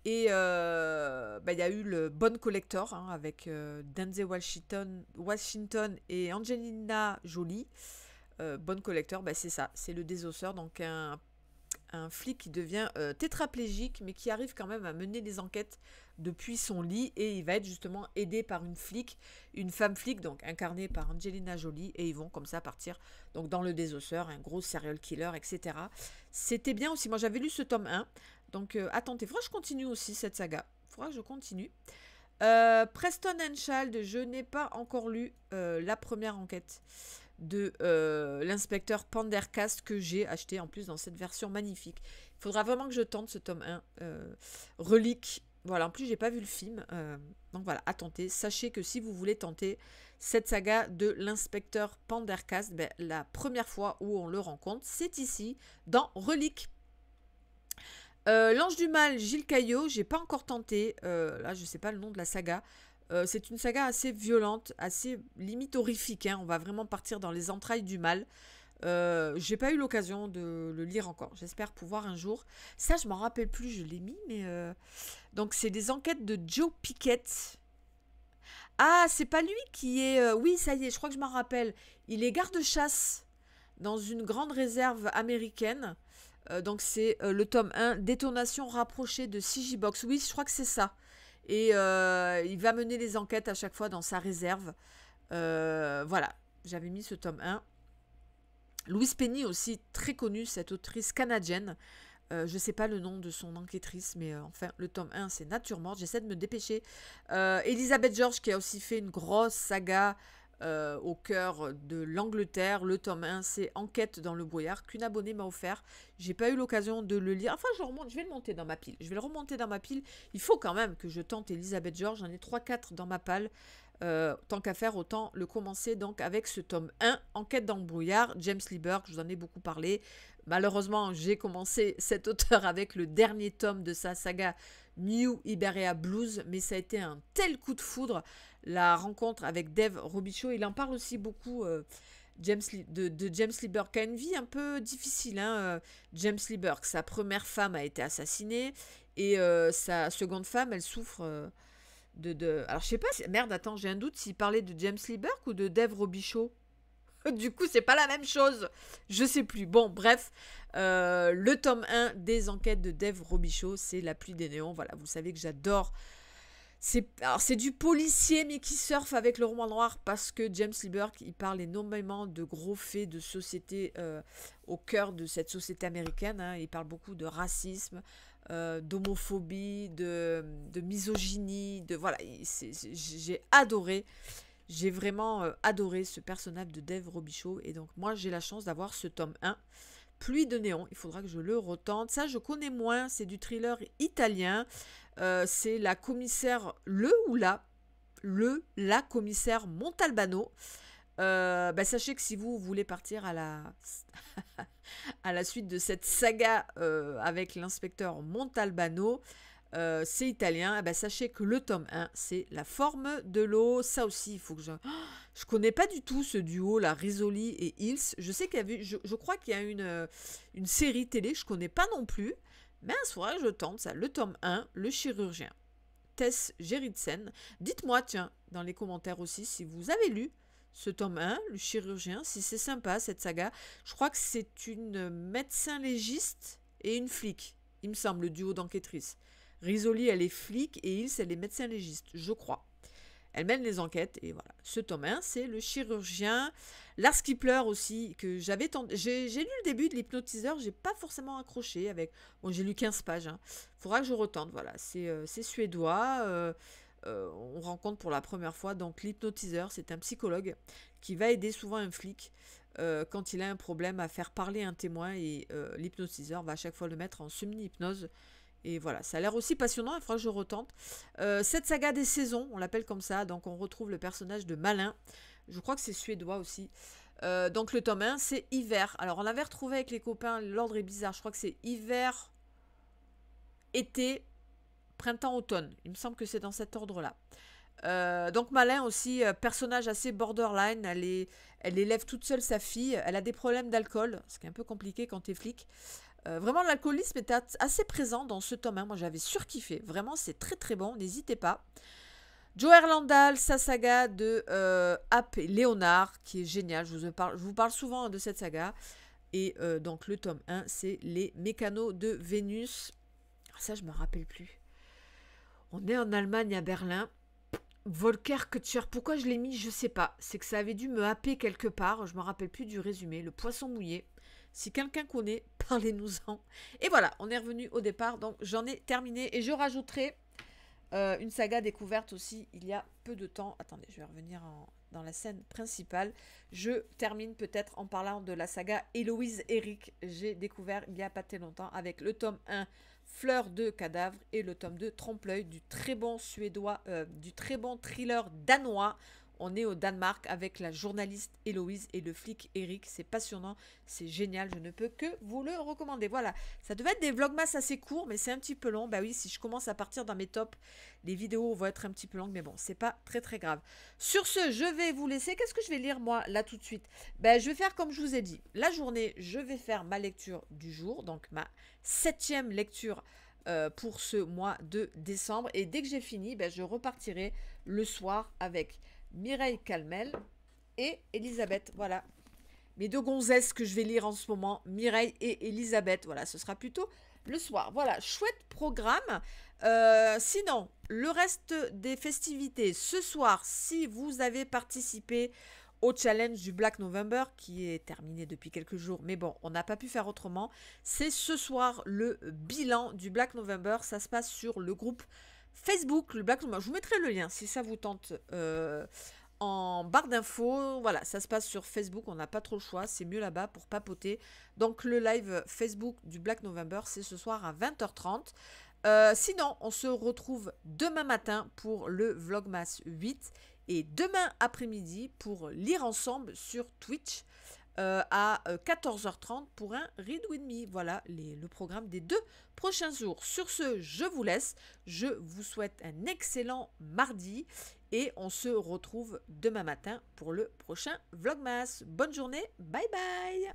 Et euh, bah, il y a eu le Bon Collector hein, avec euh, Danze Washington, et Angelina Jolie. Bonne Collector, bah, c'est ça, c'est le désosseur. Donc un flic qui devient tétraplégique mais qui arrive quand même à mener des enquêtes depuis son lit et il va être justement aidé par une flic, une femme flic, donc incarnée par Angelina Jolie, et ils vont comme ça partir donc dans le désosseur, un gros serial killer, etc. C'était bien aussi, moi j'avais lu ce tome 1, donc attendez, euh, attendez, faudra que je continue aussi cette saga, faudra que je continue. Euh, Preston and je n'ai pas encore lu euh, la première enquête de l'inspecteur Pandercast que j'ai acheté en plus dans cette version magnifique. Il faudra vraiment que je tente ce tome 1, relique voilà, en plus, j'ai pas vu le film. Euh, donc voilà, à tenter. Sachez que si vous voulez tenter cette saga de l'inspecteur Pandercast, ben, la première fois où on le rencontre, c'est ici, dans Relique. Euh, L'ange du mal, Gilles Caillot, j'ai pas encore tenté. Euh, là, je sais pas le nom de la saga. c'est une saga assez violente, assez limite horrifique. Hein. On va vraiment partir dans les entrailles du mal. Euh, j'ai pas eu l'occasion de le lire encore. J'espère pouvoir un jour. Ça, je m'en rappelle plus, je l'ai mis, mais. Euh, donc, c'est des enquêtes de Joe Pickett. Ah, c'est pas lui qui est. Euh, oui, ça y est, je crois que je m'en rappelle. Il est garde-chasse dans une grande réserve américaine. donc, c'est le tome 1, Détonation rapprochée de Box Oui, je crois que c'est ça. Et il va mener les enquêtes à chaque fois dans sa réserve. voilà, j'avais mis ce tome 1. Louise Penny aussi, très connue, cette autrice canadienne. Euh, je ne sais pas le nom de son enquêtrice, mais euh, enfin, le tome 1, c'est Nature Morte. J'essaie de me dépêcher. Euh, Elisabeth George, qui a aussi fait une grosse saga au cœur de l'Angleterre. Le tome 1, c'est Enquête dans le brouillard, qu'une abonnée m'a offert. J'ai pas eu l'occasion de le lire. Enfin, je, remonte, je vais le monter dans ma pile. Je vais le remonter dans ma pile. Il faut quand même que je tente Elisabeth George. J'en ai 3-4 dans ma palle. Euh, tant qu'à faire, autant le commencer donc avec ce tome 1, Enquête dans le brouillard, James Lieber, je vous en ai beaucoup parlé. Malheureusement, j'ai commencé cet auteur avec le dernier tome de sa saga New Iberia Blues, mais ça a été un tel coup de foudre, la rencontre avec Dave Robichaud. Il en parle aussi beaucoup. Euh, James de, James Lieber, qui a une vie un peu difficile. Hein, euh, James Lieber, sa première femme a été assassinée et sa seconde femme, elle souffre alors, je sais pas, merde, attends, j'ai un doute s'il parlait de James Lee Burke ou de Dave Robichaud. du coup, c'est pas la même chose. Je sais plus. Bon, bref, euh, le tome 1 des enquêtes de Dave Robichaud, c'est La pluie des néons. Voilà, vous savez que j'adore. C'est, alors c'est du policier mais qui surfe avec le roman noir parce que James Lee Burke il parle énormément de gros faits de société euh, au cœur de cette société américaine. Hein. Il parle beaucoup de racisme, euh, d'homophobie, de, misogynie, de voilà, j'ai adoré, j'ai vraiment euh, adoré ce personnage de Dave Robichaud et donc moi j'ai la chance d'avoir ce tome 1. Pluie de néon, il faudra que je le retente. Ça, je connais moins, c'est du thriller italien. Euh, c'est la commissaire, le ou la, le, la commissaire Montalbano. Euh, bah, sachez que si vous voulez partir à la, à la suite de cette saga euh, avec l'inspecteur Montalbano, euh, c'est italien, bah sachez que le tome 1, c'est La forme de l'eau. Ça aussi, il faut que je... Oh, je connais pas du tout ce duo, la Risoli et Hills. Je sais qu'il y a Je, crois qu'il y a une, une série télé, je connais pas non plus. Mais un soir, je tente ça. Le tome 1, Le chirurgien. Tess Gerritsen Dites-moi, tiens, dans les commentaires aussi, si vous avez lu ce tome 1, le chirurgien, si c'est sympa cette saga. Je crois que c'est une médecin légiste et une flic, il me semble, le duo d'enquêtrices. Risoli, elle est flic et il' elle est médecin légiste, je crois. Elle mène les enquêtes et voilà. Ce tome 1, c'est le chirurgien. Lars qui pleure aussi, que j'avais tenté. J'ai lu le début de l'hypnotiseur, j'ai pas forcément accroché avec. Bon, j'ai lu 15 pages. Hein. Faudra que je retente, voilà. C'est euh, suédois. Euh, euh, on rencontre pour la première fois donc l'hypnotiseur, c'est un psychologue qui va aider souvent un flic euh, quand il a un problème à faire parler un témoin et euh, l'hypnotiseur va à chaque fois le mettre en semi-hypnose. Et voilà, ça a l'air aussi passionnant, il faudra que je retente. cette saga des saisons, on l'appelle comme ça, donc on retrouve le personnage de Malin. Je crois que c'est suédois aussi. donc le tome 1, c'est hiver. Alors on l'avait retrouvé avec les copains, l'ordre est bizarre, je crois que c'est hiver, été, printemps-automne. Il me semble que c'est dans cet ordre-là. Euh, donc Malin aussi, euh, personnage assez borderline, elle, est, elle, élève toute seule sa fille, elle a des problèmes d'alcool, ce qui est un peu compliqué quand t'es flic. Euh, vraiment, l'alcoolisme est assez présent dans ce tome 1. Moi, j'avais surkiffé. Vraiment, c'est très très bon. N'hésitez pas. Joe Erlandal, sa saga de Léonard, qui est génial. Je vous parle, je vous parle souvent de cette saga. Et donc, le tome 1, c'est Les Mécanos de Vénus. Ah, ça, je me rappelle plus. On est en Allemagne à Berlin. Volker Kutcher, pourquoi je l'ai mis, je ne sais pas. C'est que ça avait dû me happer quelque part, je me rappelle plus du résumé, le poisson mouillé. Si quelqu'un connaît, parlez-nous-en. Et voilà, on est revenu au départ, donc j'en ai terminé. Et je rajouterai euh, une saga découverte aussi il y a peu de temps. Attendez, je vais revenir dans la scène principale. Je termine peut-être en parlant de la saga Héloïse Eric. J'ai découvert il y a pas très longtemps avec le tome 1 Fleur de cadavre et le tome 2 Trompe-l'œil du très bon suédois, euh, du très bon thriller danois on est au Danemark avec la journaliste Héloïse et le flic Eric. C'est passionnant, c'est génial, je ne peux que vous le recommander. Voilà, ça devait être des vlogmas assez courts, mais c'est un petit peu long. Ben oui, si je commence à partir dans mes tops, les vidéos vont être un petit peu longues, mais bon, c'est pas très très grave. Sur ce, je vais vous laisser. Qu'est-ce que je vais lire moi là tout de suite ben, Je vais faire comme je vous ai dit. La journée, je vais faire ma lecture du jour, donc ma septième lecture euh, pour ce mois de décembre. Et dès que j'ai fini, ben, je repartirai le soir avec Mireille Calmel et Elisabeth. Voilà. Mes deux gonzesses que je vais lire en ce moment, Mireille et Elisabeth. Voilà, ce sera plutôt le soir. Voilà, chouette programme. Euh, sinon, le reste des festivités, ce soir, si vous avez participé au challenge du Black November qui est terminé depuis quelques jours. Mais bon, on n'a pas pu faire autrement. C'est ce soir le bilan du Black November. Ça se passe sur le groupe Facebook, le Black November, Je vous mettrai le lien si ça vous tente euh, en barre d'infos. Voilà, ça se passe sur Facebook. On n'a pas trop le choix. C'est mieux là-bas pour papoter. Donc, le live Facebook du Black November, c'est ce soir à 20h30. Euh, sinon, on se retrouve demain matin pour le Vlogmas 8 et demain après-midi pour lire ensemble sur Twitch. Euh, à 14h30 euh, pour un Read With Me. Voilà le programme des deux prochains jours. Sur ce, je vous laisse. Je vous souhaite un excellent mardi et on se retrouve demain matin pour le prochain Vlogmas. Bonne journée, bye bye